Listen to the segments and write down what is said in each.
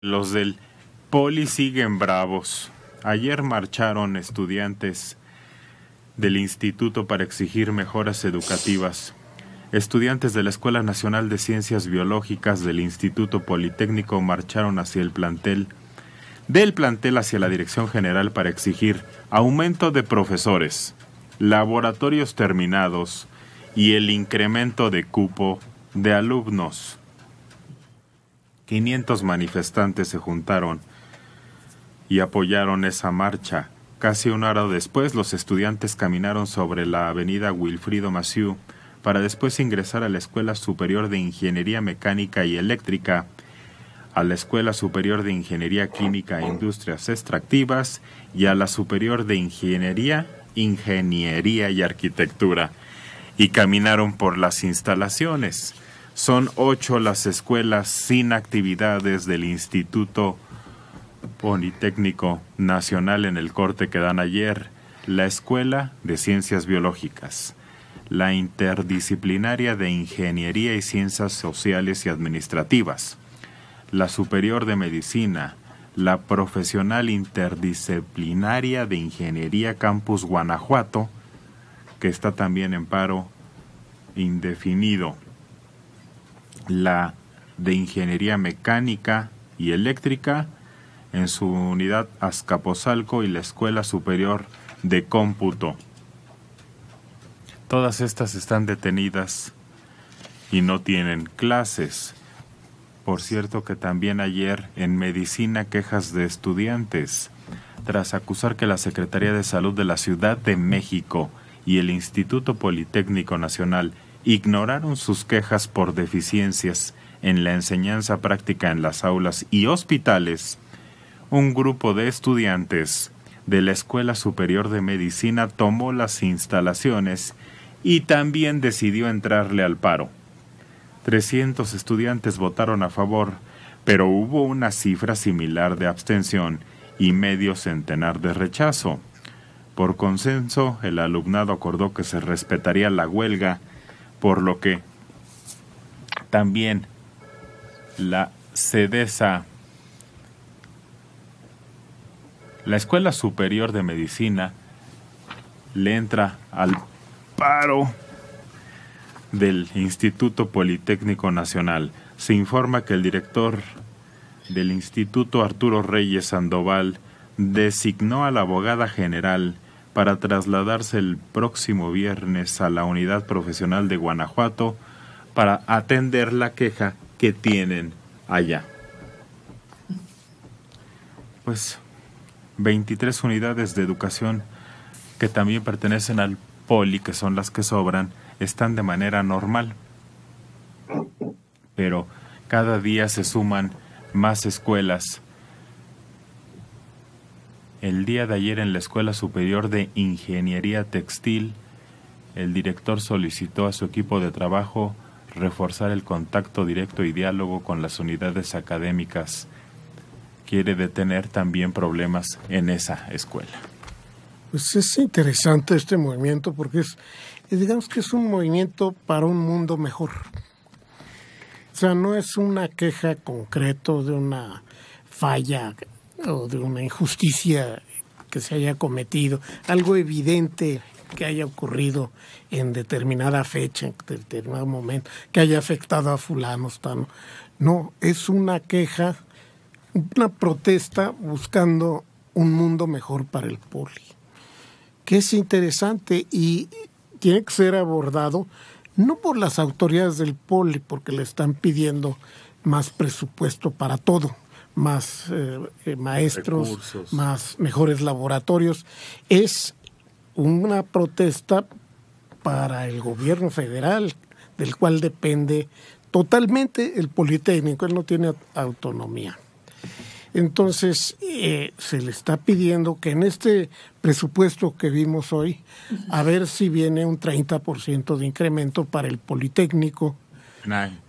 Los del Poli siguen bravos. Ayer marcharon estudiantes del instituto para exigir mejoras educativas. Estudiantes de la Escuela Nacional de Ciencias Biológicas del Instituto Politécnico marcharon hacia el plantel, del plantel hacia la Dirección General para exigir aumento de profesores, laboratorios terminados y el incremento de cupo de alumnos. 500 manifestantes se juntaron y apoyaron esa marcha. Casi una hora después, los estudiantes caminaron sobre la avenida Wilfrido Massieu para después ingresar a la Escuela Superior de Ingeniería Mecánica y Eléctrica, a la Escuela Superior de Ingeniería Química e Industrias Extractivas y a la Superior de Ingeniería, Ingeniería y Arquitectura, y caminaron por las instalaciones. Son ocho las escuelas sin actividades del Instituto Politécnico Nacional en el corte que dan ayer. La Escuela de Ciencias Biológicas, la Interdisciplinaria de Ingeniería y Ciencias Sociales y Administrativas, la Superior de Medicina, la Profesional Interdisciplinaria de Ingeniería Campus Guanajuato, que está también en paro indefinido la de Ingeniería Mecánica y Eléctrica en su unidad Azcapotzalco y la Escuela Superior de Cómputo. Todas estas están detenidas y no tienen clases. Por cierto que también ayer en Medicina quejas de estudiantes, tras acusar que la Secretaría de Salud de la Ciudad de México y el Instituto Politécnico Nacional ignoraron sus quejas por deficiencias en la enseñanza práctica en las aulas y hospitales, un grupo de estudiantes de la Escuela Superior de Medicina tomó las instalaciones y también decidió entrarle al paro. 300 estudiantes votaron a favor, pero hubo una cifra similar de abstención y medio centenar de rechazo. Por consenso, el alumnado acordó que se respetaría la huelga por lo que también la CEDESA, la Escuela Superior de Medicina, le entra al paro del Instituto Politécnico Nacional. Se informa que el director del Instituto Arturo Reyes Sandoval designó a la abogada general para trasladarse el próximo viernes a la unidad profesional de Guanajuato para atender la queja que tienen allá. Pues 23 unidades de educación que también pertenecen al poli, que son las que sobran, están de manera normal. Pero cada día se suman más escuelas el día de ayer en la Escuela Superior de Ingeniería Textil, el director solicitó a su equipo de trabajo reforzar el contacto directo y diálogo con las unidades académicas. Quiere detener también problemas en esa escuela. Pues es interesante este movimiento porque es, digamos que es un movimiento para un mundo mejor. O sea, no es una queja concreto de una falla o de una injusticia que se haya cometido, algo evidente que haya ocurrido en determinada fecha, en determinado momento, que haya afectado a fulano, No, es una queja, una protesta buscando un mundo mejor para el poli, que es interesante y tiene que ser abordado no por las autoridades del poli, porque le están pidiendo más presupuesto para todo, más eh, maestros, más mejores laboratorios. Es una protesta para el gobierno federal, del cual depende totalmente el Politécnico, él no tiene autonomía. Entonces, eh, se le está pidiendo que en este presupuesto que vimos hoy, a ver si viene un 30% de incremento para el Politécnico,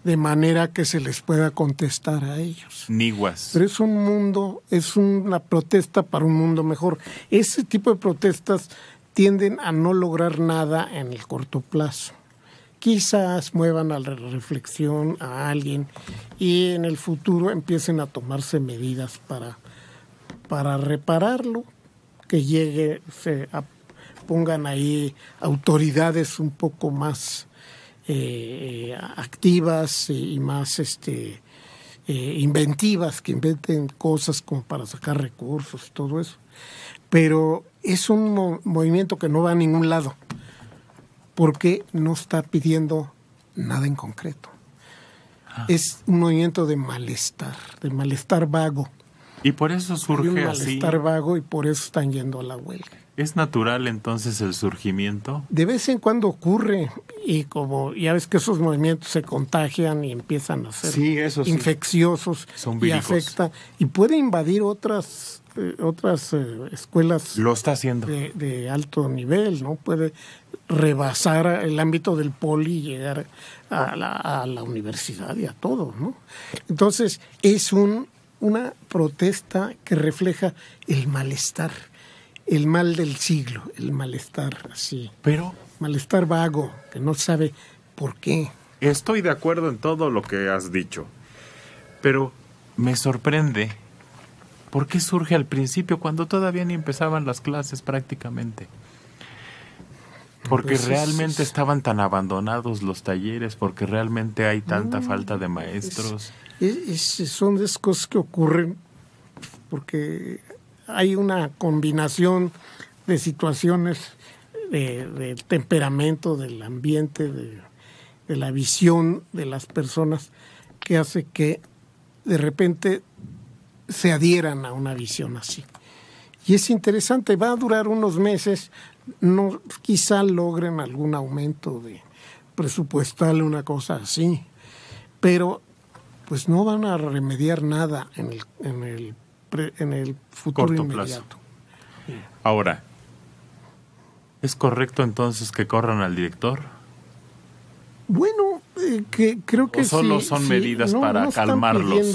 de manera que se les pueda contestar a ellos. Niguas. Pero es un mundo, es una protesta para un mundo mejor. Ese tipo de protestas tienden a no lograr nada en el corto plazo. Quizás muevan a la reflexión a alguien y en el futuro empiecen a tomarse medidas para, para repararlo, que llegue, se pongan ahí autoridades un poco más eh, eh, activas eh, y más este, inventivas, que inventen cosas como para sacar recursos, todo eso. Pero es un movimiento que no va a ningún lado, porque no está pidiendo nada en concreto. Ah. Es un movimiento de malestar, de malestar vago. Y por eso surge así. un malestar vago y por eso están yendo a la huelga. ¿Es natural entonces el surgimiento? De vez en cuando ocurre y como ya ves que esos movimientos se contagian y empiezan a ser infecciosos y afecta y puede invadir otras eh, otras eh, escuelas lo está haciendo de, alto nivel no puede rebasar el ámbito del poli y llegar a la, universidad y a todo no entonces es un una protesta que refleja el malestar el mal del siglo, el malestar así. Pero. Malestar vago, que no sabe por qué. Estoy de acuerdo en todo lo que has dicho. Pero me sorprende. ¿Por qué surge al principio, cuando todavía ni empezaban las clases prácticamente? Porque pues realmente estaban tan abandonados los talleres, porque realmente hay tanta falta de maestros. Es, son las cosas que ocurren porque hay una combinación de situaciones del temperamento, del ambiente, de, la visión de las personas que hace que de repente se adhieran a una visión así. Y es interesante, va a durar unos meses, no, quizá logren algún aumento de presupuestal, una cosa así, pero pues no van a remediar nada en el, en el en el futuro inmediato. Ahora, ¿es correcto entonces que corran al director? Bueno, eh, que creo que solo son medidas no, para no están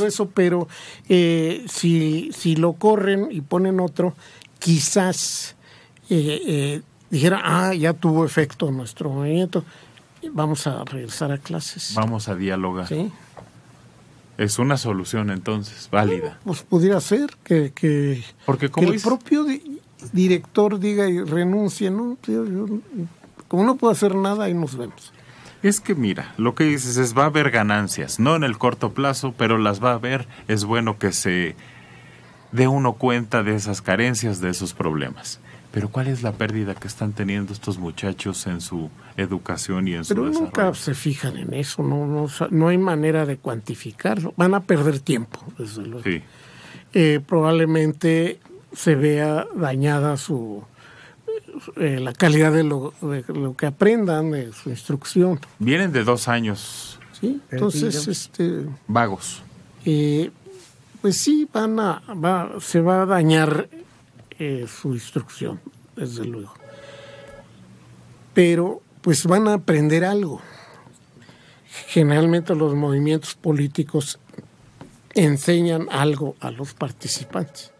eso, pero eh, si, si lo corren y ponen otro, quizás eh, eh, dijera, ah, ya tuvo efecto nuestro movimiento, vamos a regresar a clases. Vamos a dialogar. Sí. Es una solución entonces, válida. pues pudiera ser que, que, el propio director diga y renuncie, ¿no? como no puedo hacer nada, ahí nos vemos. Es que mira, lo que dices es va a haber ganancias, no en el corto plazo, pero las va a haber. Es bueno que se dé uno cuenta de esas carencias, de esos problemas. Pero ¿cuál es la pérdida que están teniendo estos muchachos en su educación y en su desarrollo? Nunca se fijan en eso, no, no, hay manera de cuantificarlo. Van a perder tiempo, desde luego. Eh, probablemente se vea dañada su eh, la calidad de lo, que aprendan, de su instrucción. Vienen de dos años. Sí, entonces, este, vagos. Eh, pues sí, van a, va, se va a dañar eh, su instrucción, desde luego. Pero pues van a aprender algo. Generalmente los movimientos políticos enseñan algo a los participantes.